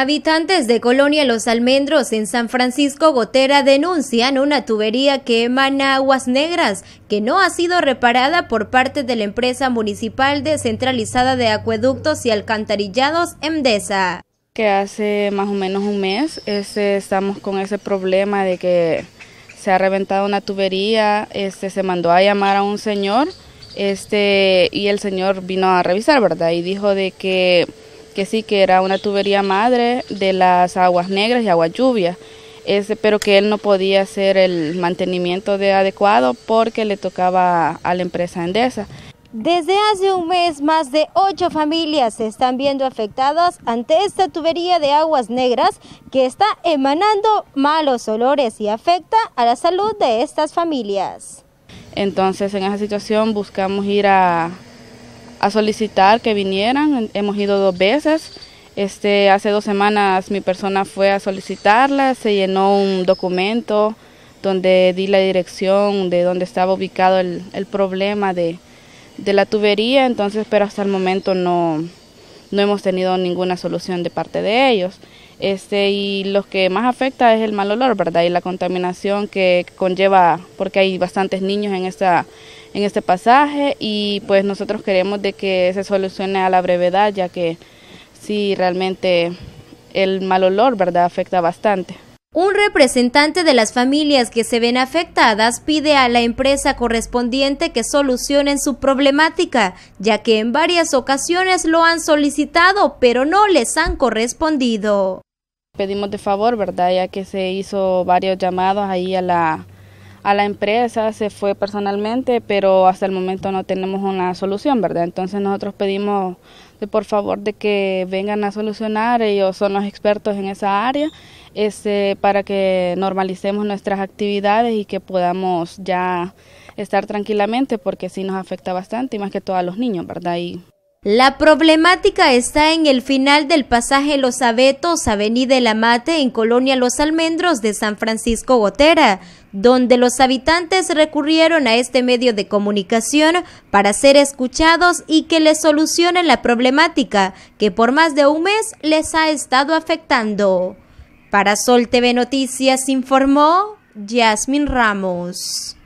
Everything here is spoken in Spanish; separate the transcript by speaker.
Speaker 1: Habitantes de Colonia Los Almendros en San Francisco Gotera denuncian una tubería que emana aguas negras que no ha sido reparada por parte de la empresa municipal descentralizada de acueductos y alcantarillados MDESA.
Speaker 2: Que hace más o menos un mes este, estamos con ese problema de que se ha reventado una tubería, este, se mandó a llamar a un señor este, y el señor vino a revisar, ¿verdad? Y dijo de que que sí, que era una tubería madre de las aguas negras y aguas lluvia pero que él no podía hacer el mantenimiento de adecuado porque le tocaba a la empresa Endesa.
Speaker 1: Desde hace un mes, más de ocho familias se están viendo afectadas ante esta tubería de aguas negras que está emanando malos olores y afecta a la
Speaker 2: salud de estas familias. Entonces, en esa situación buscamos ir a, a solicitar que vinieran. Hemos ido dos veces. Este, hace dos semanas mi persona fue a solicitarla, se llenó un documento donde di la dirección de donde estaba ubicado el, problema de, la tubería, entonces, pero hasta el momento no, no hemos tenido ninguna solución de parte de ellos. Este, y lo que más afecta es el mal olor, ¿verdad? Y la contaminación que conlleva, porque hay bastantes niños en esta en este pasaje y pues nosotros queremos de que se solucione a la brevedad ya que sí realmente el mal olor, ¿verdad? Afecta bastante. Un representante de las familias que
Speaker 1: se ven afectadas pide a la empresa correspondiente que solucionen su problemática, ya que en varias ocasiones lo han solicitado, pero no les han
Speaker 2: correspondido. Pedimos de favor, ¿verdad? Ya que se hizo varios llamados ahí a la a la empresa, se fue personalmente, pero hasta el momento no tenemos una solución, ¿verdad? Entonces nosotros pedimos de por favor de que vengan a solucionar, ellos son los expertos en esa área, este, para que normalicemos nuestras actividades y que podamos ya estar tranquilamente, porque sí nos afecta bastante y más que todo a los niños, ¿verdad? Y
Speaker 1: la problemática está en el final del pasaje Los Abetos, Avenida El Mate en Colonia Los Almendros de San Francisco Gotera, donde los habitantes recurrieron a este medio de comunicación para ser escuchados y que les solucionen la problemática que por más de un mes les ha estado afectando. Para Sol TV Noticias informó Yasmin Ramos.